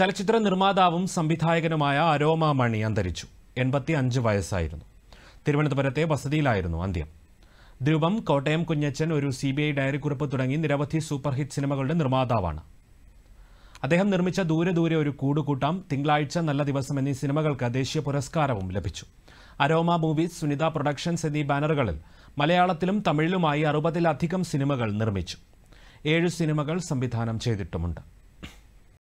ചലച്ചിത്ര നിർമ്മാതാവും സംവിധായകനുമായ അരോമ മണി അന്തരിച്ചു എൺപത്തി അഞ്ച് വയസ്സായിരുന്നു തിരുവനന്തപുരത്തെ വസതിയിലായിരുന്നു അന്ത്യം ധ്രുവം കോട്ടയം കുഞ്ഞച്ചൻ ഒരു സി ബി ഐ ഡയറിക്കുറിപ്പ് തുടങ്ങി നിരവധി സൂപ്പർ ഹിറ്റ് സിനിമകളുടെ നിർമ്മാതാവാണ് അദ്ദേഹം നിർമ്മിച്ച ദൂരെ ദൂരെ ഒരു കൂടുകൂട്ടാം തിങ്കളാഴ്ച നല്ല ദിവസം എന്നീ സിനിമകൾക്ക് ദേശീയ പുരസ്കാരവും ലഭിച്ചു അരോമ മൂവീസ് സുനിത പ്രൊഡക്ഷൻസ് എന്നീ ബാനറുകളിൽ മലയാളത്തിലും തമിഴിലുമായി അറുപതിലധികം സിനിമകൾ നിർമ്മിച്ചു ഏഴ് സിനിമകൾ സംവിധാനം ചെയ്തിട്ടുമുണ്ട്